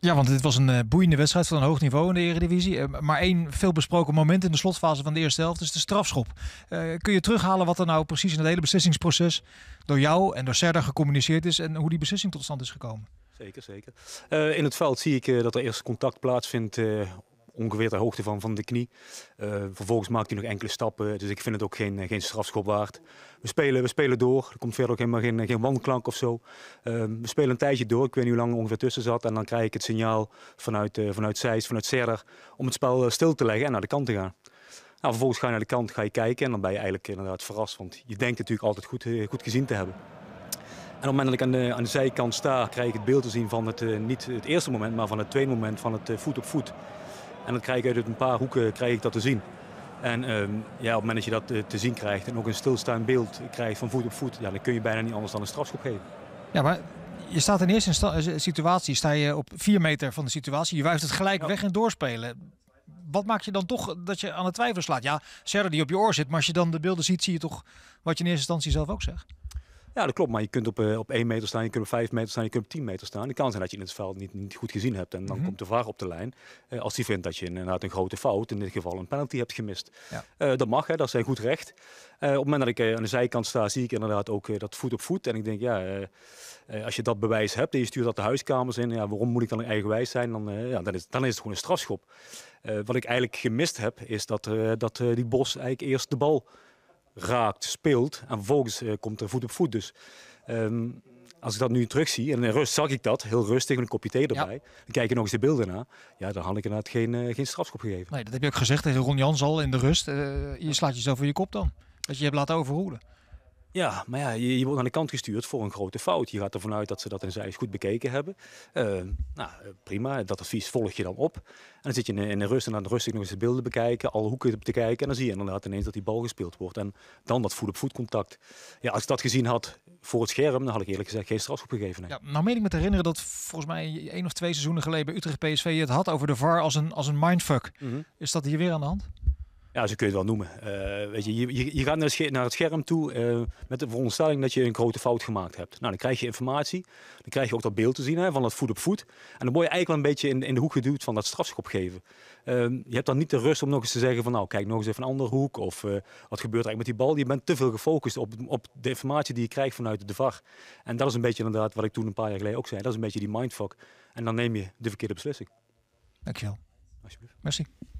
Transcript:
Ja, want dit was een eh, boeiende wedstrijd van een hoog niveau in de Eredivisie. Eh, maar één veelbesproken moment in de slotfase van de eerste helft is de strafschop. Eh, kun je terughalen wat er nou precies in het hele beslissingsproces door jou en door Serra gecommuniceerd is en hoe die beslissing tot stand is gekomen? Zeker, zeker. in het veld zie ik dat er eerst contact plaatsvindt ongeveer de hoogte van, van de knie. Eh, vervolgens maakt hij nog enkele stappen, dus ik vind het ook geen, eh, geen strafschop waard. We spelen, we spelen door, er komt verder ook helemaal geen, geen wanklank of zo. Eh, we spelen een tijdje door, ik weet niet hoe lang ongeveer tussen zat. En dan krijg ik het signaal vanuit, uh, vanuit Zeist, vanuit Serder, om het spel stil te leggen en naar de kant te gaan. Nou, vervolgens ga je naar de kant, ga je kijken en dan ben je eigenlijk inderdaad verrast. Want je denkt natuurlijk altijd goed, goed gezien te hebben. En op het moment dat ik aan de, aan de zijkant sta, krijg ik het beeld te zien van het, niet het eerste moment, maar van het tweede moment van het voet op voet. En dan krijg ik uit een paar hoeken krijg ik dat te zien. En ehm, ja, op het moment dat je dat eh, te zien krijgt en ook een stilstaand beeld krijgt van voet op voet, dan kun je bijna niet anders dan een strafschop geven. Ja, maar je staat in eerste eh, situatie, sta je op vier meter van de situatie, je wuift het gelijk weg en doorspelen. Wat maakt je dan toch dat je aan het twijfelen slaat? Ja, Serre die op je oor zit, maar als je dan de beelden ziet, zie je toch wat je in eerste instantie zelf ook zegt. Ja, dat klopt. Maar je kunt op, eh, op 1 meter staan, je kunt op 5 meter staan, je kunt op 10 meter staan. Het kan zijn dat je in het veld niet, niet goed gezien hebt. En dan mhm. komt de VAR op de lijn. Eh, als die vindt dat je inderdaad een grote fout, in dit geval een penalty, hebt gemist. Eh, dat mag, hè, dat zijn goed recht. op het moment dat ik aan de zijkant sta, zie ik inderdaad ook dat voet op voet. En ik denk, ja, als je dat bewijs hebt en je stuurt dat de huiskamers in, ja, waarom moet ik dan eigenwijs zijn? Dan, ja, dan, is, dan is het gewoon een strafschop. wat ik eigenlijk gemist heb, is dat, dat die Bos eigenlijk eerst de bal raakt, speelt. En vervolgens eh, komt er voet op voet. Dus ehm, als ik dat nu terugzie, en in rust zag ik dat, heel rustig met een kopje thee erbij. Ja. Dan kijk ik nog eens de beelden na. Ja, dan had ik inderdaad geen, uh, geen strafschop gegeven. Nee, dat heb je ook gezegd tegen Ron Jans al in de rust. Eh, je slaat jezelf voor je kop dan. Dat je je hebt laten overroelen. Ja, maar ja, je, wordt aan de kant gestuurd voor een grote fout. Je gaat ervan uit dat ze dat in zij goed bekeken hebben. Eh, nou, eh, prima, dat advies volg je dan op. En dan zit je in, in de rust en dan rustig nog eens de beelden bekijken, alle hoeken te kijken. En dan zie je inderdaad ineens dat die bal gespeeld wordt. En dan dat voet-op-voet contact. Ja, als ik dat gezien had voor het scherm, dan had ik eerlijk gezegd geen strafschop gegeven. Ja, nou meen ik me te herinneren dat volgens mij één of twee seizoenen geleden bij Utrecht PSV het had over de VAR als een, als een mindfuck. Mhm. Is dat hier weer aan de hand? Ja, zo kun je het wel noemen. Eh, weet je, je, je, gaat naar het, naar het scherm toe eh, met de veronderstelling dat je een grote fout gemaakt hebt. Nou, dan krijg je informatie. Dan krijg je ook dat beeld te zien hè, van dat voet op voet. En dan word je eigenlijk wel een beetje in, in de hoek geduwd van dat strafschop geven. Ehm, je hebt dan niet de rust om nog eens te zeggen van nou, kijk nog eens even een andere hoek. Of eh, wat gebeurt er eigenlijk met die bal? Je bent te veel gefocust op, op de informatie die je krijgt vanuit de VAR. En dat is een beetje inderdaad wat ik toen een paar jaar geleden ook zei. Dat is een beetje die mindfuck. En dan neem je de verkeerde beslissing. Dankjewel. Alsjeblieft. Merci.